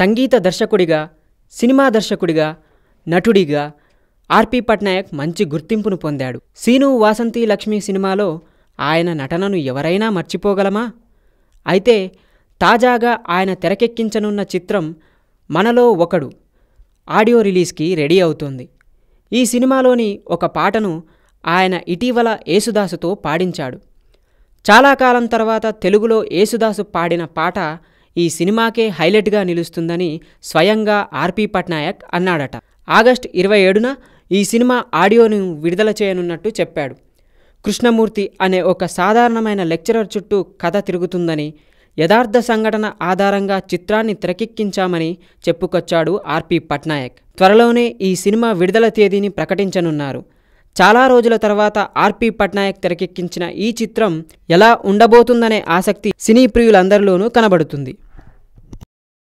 సంగీత దర్శకుడిగా సినిమా దర్శకుడిగా నటుడిగా ఆర్పి పట్నాయక్ మంచి గుర్తింపును పొందాడు సీను వాసంతి లక్ష్మి సినిమాలో ఆయన నటనను ఎవరైనా మర్చిపోగలమా అయితే తాజాగా ఆయన తెరకెక్కించనున్న చిత్రం మనలో ఒకడు ఆడియో రిలీజ్కి రెడీ అవుతుంది ఈ సినిమాలోని ఒక పాటను ఆయన ఇటీవల యేసుదాసుతో పాడించాడు చాలా కాలం తర్వాత తెలుగులో యేసుదాసు పాడిన పాట ఈ సినిమాకే హైలైట్గా నిలుస్తుందని స్వయంగా ఆర్పి పట్నాయక్ అన్నాడట ఆగస్ట్ ఇరవై ఏడున ఈ సినిమా ఆడియోను విడుదల చేయనున్నట్టు చెప్పాడు కృష్ణమూర్తి అనే ఒక సాధారణమైన లెక్చరర్ చుట్టూ కథ తిరుగుతుందని యథార్థ సంఘటన ఆధారంగా చిత్రాన్ని తెరకెక్కించామని చెప్పుకొచ్చాడు ఆర్పి పట్నాయక్ త్వరలోనే ఈ సినిమా విడుదల తేదీని ప్రకటించనున్నారు చాలా రోజుల తర్వాత ఆర్పి పట్నాయక్ తెరకెక్కించిన ఈ చిత్రం ఎలా ఉండబోతుందనే ఆసక్తి సినీ ప్రియులందరిలోనూ కనబడుతుంది